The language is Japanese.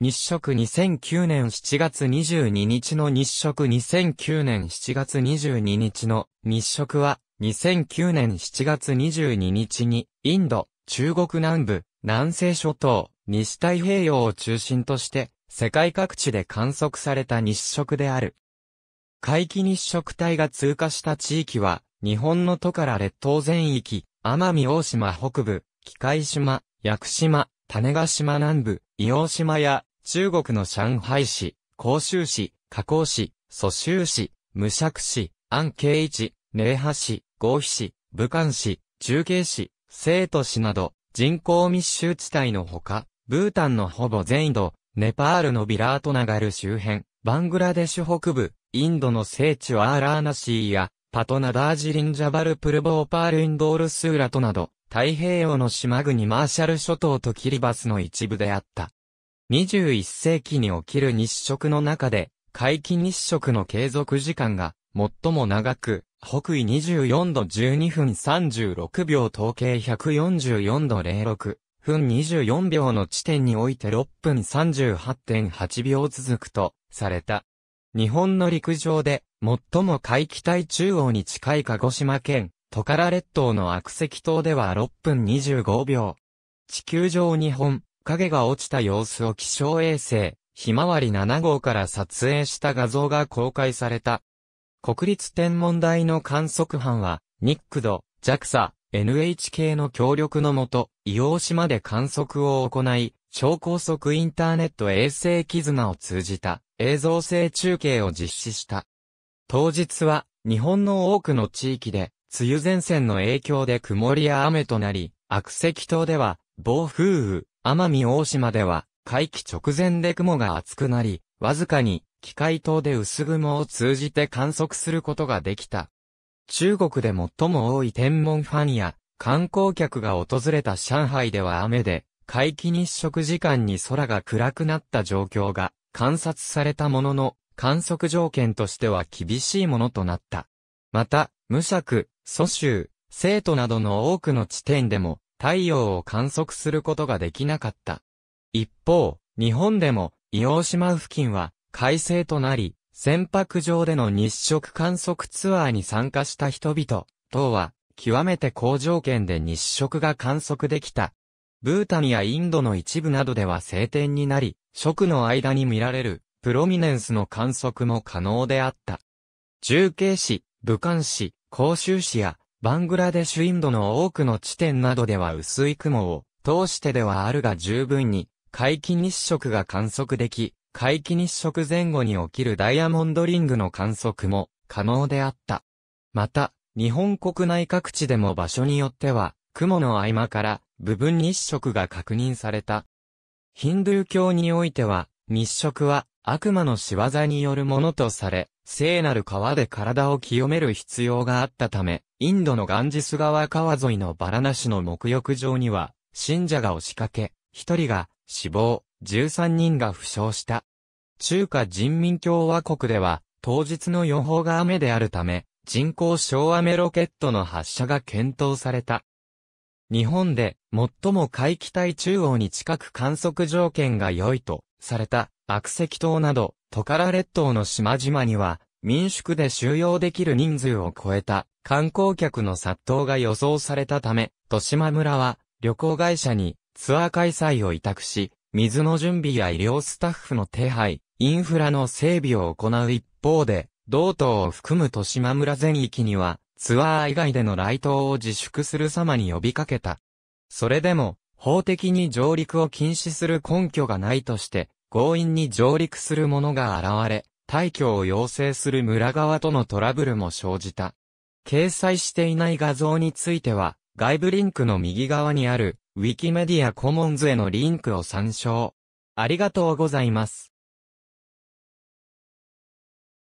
日食2009年7月22日の日食2009年7月22日の日食は2009年7月22日にインド、中国南部、南西諸島、西太平洋を中心として世界各地で観測された日食である。海域日食帯が通過した地域は日本の都から列島全域、奄美大島北部、機械島、屋久島、種子島南部、伊予島や中国の上海市、広州市、河口市、蘇州市、無釈市、安慶市、寧波市、合肥市、武漢市、中継市、生徒市など、人口密集地帯のほか、ブータンのほぼ全土、ネパールのビラートナガル周辺、バングラデシュ北部、インドの聖地はアーラーナシーや、パトナダージリンジャバルプルボーパールインドールスーラトなど、太平洋の島国マーシャル諸島とキリバスの一部であった。21世紀に起きる日食の中で、回帰日食の継続時間が最も長く、北緯24度12分36秒統計144度06分24秒の地点において6分38.8秒続くとされた。日本の陸上で最も回帰帯中央に近い鹿児島県トカラ列島の悪石島では6分25秒。地球上日本影が落ちた様子を気象衛星、ひまわり7号から撮影した画像が公開された。国立天文台の観測班は、ニックド、JAXA、NHK の協力のもと、伊黄島で観測を行い、超高速インターネット衛星絆を通じた映像性中継を実施した。当日は日本の多くの地域で梅雨前線の影響で曇りや雨となり、悪石島では暴風雨、奄美大島では、回帰直前で雲が厚くなり、わずかに、機械島で薄雲を通じて観測することができた。中国で最も多い天文ファンや、観光客が訪れた上海では雨で、回帰日食時間に空が暗くなった状況が観察されたものの、観測条件としては厳しいものとなった。また、無釈、蘇州、生徒などの多くの地点でも、太陽を観測することができなかった。一方、日本でも、伊黄島付近は、快晴となり、船舶上での日食観測ツアーに参加した人々、等は、極めて好条件で日食が観測できた。ブータンやインドの一部などでは晴天になり、食の間に見られる、プロミネンスの観測も可能であった。重慶市、武漢市、甲州市や、バングラデシュインドの多くの地点などでは薄い雲を通してではあるが十分に皆既日食が観測でき、皆既日食前後に起きるダイヤモンドリングの観測も可能であった。また、日本国内各地でも場所によっては、雲の合間から部分日食が確認された。ヒンドゥー教においては、日食は悪魔の仕業によるものとされ、聖なる川で体を清める必要があったため、インドのガンジス川川沿いのバラナシの沐浴場には、信者が押しかけ、1人が死亡、13人が負傷した。中華人民共和国では、当日の予報が雨であるため、人工小雨ロケットの発射が検討された。日本で最も海気帯中央に近く観測条件が良いとされた悪石島などトカラ列島の島々には民宿で収容できる人数を超えた観光客の殺到が予想されたため、豊島村は旅行会社にツアー開催を委託し、水の準備や医療スタッフの手配、インフラの整備を行う一方で、道東を含む豊島村全域には、ツアー以外での来島を自粛する様に呼びかけた。それでも、法的に上陸を禁止する根拠がないとして、強引に上陸する者が現れ、退去を要請する村側とのトラブルも生じた。掲載していない画像については、外部リンクの右側にある、ウィキメディアコモンズへのリンクを参照。ありがとうございます。